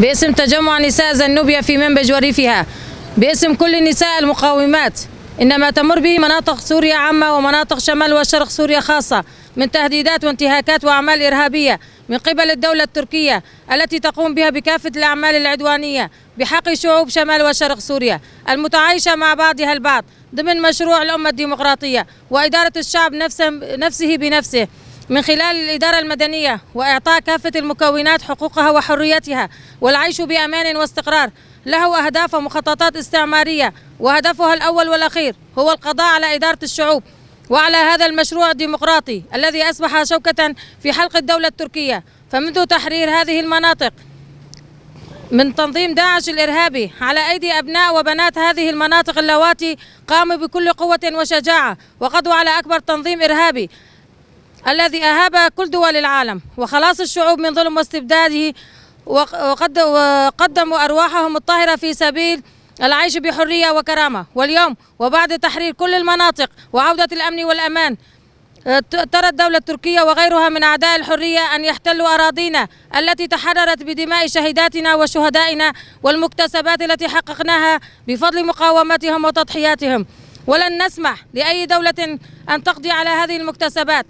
باسم تجمع نساء زنوبيا في منبج وريفها باسم كل النساء المقاومات إن ما تمر به مناطق سوريا عامة ومناطق شمال وشرق سوريا خاصة من تهديدات وانتهاكات وأعمال إرهابية من قبل الدولة التركية التي تقوم بها بكافة الأعمال العدوانية بحق شعوب شمال وشرق سوريا المتعايشة مع بعضها البعض ضمن مشروع الأمة الديمقراطية وإدارة الشعب نفسه بنفسه من خلال الإدارة المدنية وإعطاء كافة المكونات حقوقها وحريتها والعيش بأمان واستقرار له أهداف ومخططات استعمارية وهدفها الأول والأخير هو القضاء على إدارة الشعوب وعلى هذا المشروع الديمقراطي الذي أصبح شوكة في حلق الدولة التركية فمنذ تحرير هذه المناطق من تنظيم داعش الإرهابي على أيدي أبناء وبنات هذه المناطق اللواتي قاموا بكل قوة وشجاعة وقضوا على أكبر تنظيم إرهابي الذي أهاب كل دول العالم وخلاص الشعوب من ظلم واستبداده وقدموا أرواحهم الطاهرة في سبيل العيش بحرية وكرامة واليوم وبعد تحرير كل المناطق وعودة الأمن والأمان آه، ترى الدولة التركية وغيرها من أعداء الحرية أن يحتلوا أراضينا التي تحررت بدماء شهيداتنا وشهدائنا والمكتسبات التي حققناها بفضل مقاومتهم وتضحياتهم ولن نسمح لأي دولة أن تقضي على هذه المكتسبات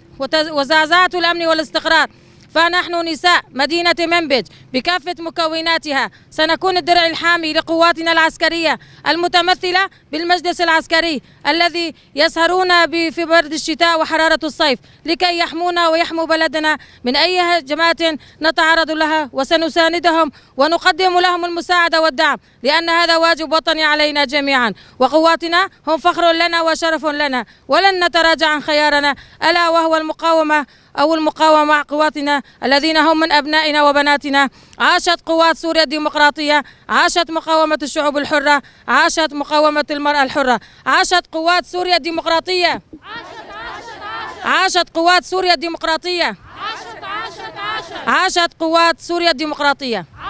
وزعزعة الأمن والاستقرار فنحن نساء مدينة منبج بكافة مكوناتها سنكون الدرع الحامي لقواتنا العسكرية المتمثلة بالمجلس العسكري الذي يسهرون في برد الشتاء وحرارة الصيف لكي يحمونا ويحموا بلدنا من أي هجمات نتعرض لها وسنساندهم ونقدم لهم المساعدة والدعم لأن هذا واجب وطني علينا جميعا وقواتنا هم فخر لنا وشرف لنا ولن نتراجع عن خيارنا ألا وهو المقاومة أو المقاومة مع قواتنا الذين هم من أبنائنا وبناتنا عاشت قوات سوريا الديمقراطية عاشت مقاومة الشعوب الحرة عاشت مقاومة المرأة الحرة عاشت قوات سوريا الديمقراطية عاشت, عاشت, عاشت, عاشت قوات سوريا الديمقراطية عاشت قوات سوريا الديمقراطية